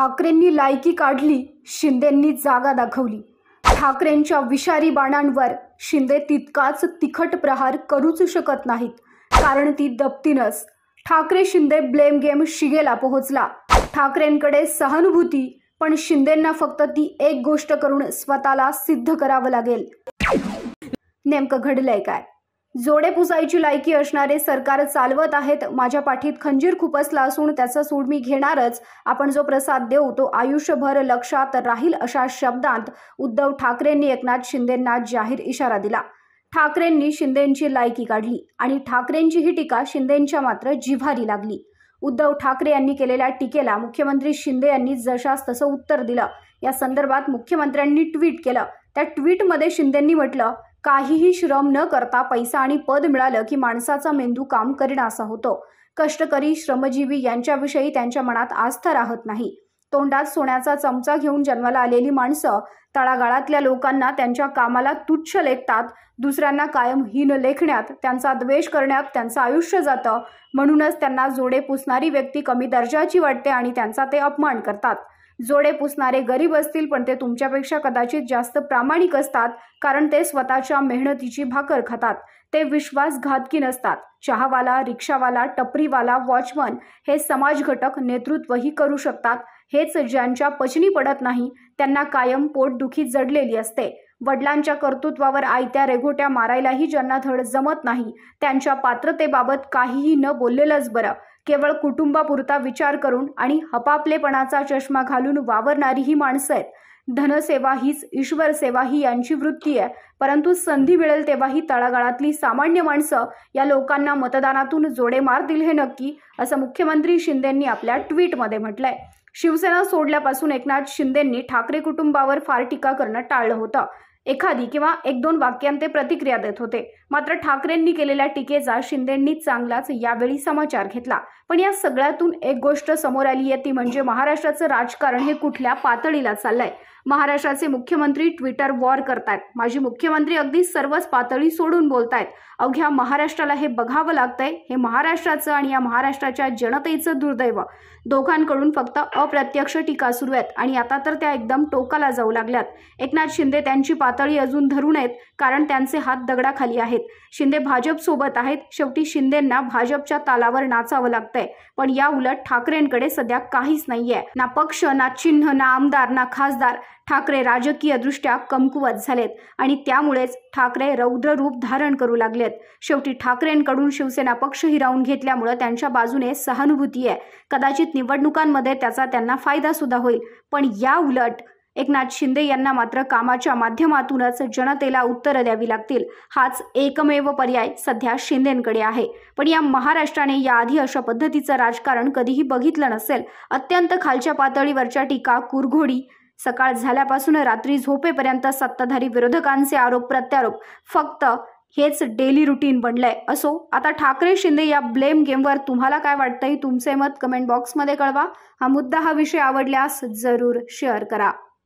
ठाकरेंनी लायकी काढली शिंदेंनी जागा दाखवली ठाकरेंच्या विषारी बाणांवर शिंदे तितकाच तिखट प्रहार करूच शकत नाहीत कारण ती दप्तीनच ठाकरे शिंदे ब्लेम गेम शिगेला पोहोचला ठाकरेंकडे सहानुभूती पण शिंदेंना फक्त ती एक गोष्ट करून स्वतःला सिद्ध करावं लागेल नेमकं घडलंय काय जोडे पुसायची लायकी असणारे सरकार चालवत आहेत माझ्या पाठीत खंजीर खुपसला असून त्याचा सूड मी घेणारच आपण जो प्रसाद देऊ तो आयुष्यभर लक्षात राहील अशा शब्दांत उद्धव ठाकरेंनी एकनाथ शिंदेंना जाहीर इशारा दिला ठाकरेंनी शिंदेंची लायकी काढली आणि ठाकरेंची ही टीका शिंदेंच्या मात्र जिव्हारी लागली उद्धव ठाकरे यांनी केलेल्या टीकेला मुख्यमंत्री शिंदे यांनी जशास तसं उत्तर दिलं या संदर्भात मुख्यमंत्र्यांनी ट्विट केलं त्या ट्विटमध्ये शिंदेंनी म्हटलं काहीही श्रम न करता पैसा आणि पद मिळालं की माणसाचा मेंदू काम असा होतो कष्टकरी श्रमजीवी यांच्याविषयी त्यांच्या मनात आस्था राहत नाही तोंडात सोन्याचा चमचा घेऊन जन्माला आलेली माणसं तळागाळातल्या लोकांना त्यांच्या कामाला तुच्छ लेखतात दुसऱ्यांना कायम हीन लेखण्यात त्यांचा द्वेष करण्यात त्यांचं आयुष्य जातं म्हणूनच त्यांना जोडे पुसणारी व्यक्ती कमी दर्जाची वाटते आणि त्यांचा ते अपमान करतात जोडे पुसणारे गरीब असतील पण ते तुमच्यापेक्षा कदाचित जास्त प्रामाणिक असतात कारण ते स्वतःच्या मेहनतीची भाकर खातात ते विश्वासघातकी नसतात चहावाला रिक्षावाला टपरीवाला वॉचमन हे समाज घटक नेतृत्वही करू शकतात हेच ज्यांच्या पचनी पडत नाही त्यांना कायम पोटदुखी जडलेली असते वडिलांच्या कर्तृत्वावर आयत्या रेघोट्या मारायलाही ज्यांना धड जमत नाही त्यांच्या पात्रतेबाबत काहीही न बोललेलंच बरं केवळ कुटुंबापुरता विचार करून आणि हपापलेपणाचा चष्मा घालून वावरणारी ही माणसं आहेत धनसेवा हीच ईश्वर सेवा ही यांची वृत्ती आहे परंतु संधी मिळेल तेव्हाही तळागाळातली सामान्य माणसं या लोकांना मतदानातून जोडे मार दिल हे नक्की असं मुख्यमंत्री शिंदेंनी आपल्या ट्विटमध्ये म्हटलंय शिवसेना सोडल्यापासून एकनाथ शिंदेंनी ठाकरे कुटुंबावर फार टीका करणं टाळलं होतं एखादी किंवा एक दोन वाक्यांते प्रतिक्रिया देत होते मात्र ठाकरेंनी केलेल्या टीकेचा शिंदेंनी चांगलाच यावेळी समाचार घेतला पण या सगळ्यातून एक गोष्ट समोर आली आहे ती म्हणजे महाराष्ट्राचं राजकारण हे कुठल्या पातळीला चाललंय महाराष्ट्राचे मुख्यमंत्री ट्विटर वॉर करतायत माजी मुख्यमंत्री अगदी सर्वच पातळी सोडून बोलतायत अवघ्या महाराष्ट्राला हे बघावं लागतंय हे महाराष्ट्राचं आणि या महाराष्ट्राच्या जनतेचं दुर्दैव दोघांकडून फक्त अप्रत्यक्ष टीका सुरू आहेत आणि आता तर त्या एकदम टोकाला जाऊ लागल्यात एकनाथ शिंदे त्यांची पातळी अजून धरून आहेत कारण त्यांचे हात दगडाखाली आहेत शिंदे भाजप सोबत आहेत शेवटी शिंदेंना भाजपच्या तालावर नाचावं लागतंय पण या उलट ठाकरेंकडे सध्या काहीच नाहीये ना पक्ष ना चिन्ह ना आमदार ना खासदार ठाकरे राजकीयदृष्ट्या कमकुवत झालेत आणि त्यामुळेच ठाकरे रौद्र रूप धारण करू लागलेत शेवटी ठाकरेंकडून शिवसेना पक्ष हिरावून घेतल्यामुळे त्यांच्या बाजूने सहानुभूती आहे कदाचित निवडणुकांमध्ये त्याचा त्यांना फायदा सुद्धा होईल पण या उलट एकनाथ शिंदे यांना मात्र कामाच्या माध्यमातूनच जनतेला उत्तरं द्यावी लागतील हाच एकमेव पर्याय सध्या शिंदेंकडे आहे पण या महाराष्ट्राने याआधी अशा पद्धतीचं राजकारण कधीही बघितलं नसेल अत्यंत खालच्या पातळीवरच्या टीका कुरघोडी सकाळ झाल्यापासून रात्री झोपेपर्यंत सत्ताधारी विरोधकांचे आरोप प्रत्यारोप फक्त हेच डेली रुटीन बनलंय असो आता ठाकरे शिंदे या ब्लेम गेमवर तुम्हाला काय वाटतंय तुमचे मत कमेंट बॉक्समध्ये कळवा हा मुद्दा हा विषय आवडल्यास जरूर शेअर करा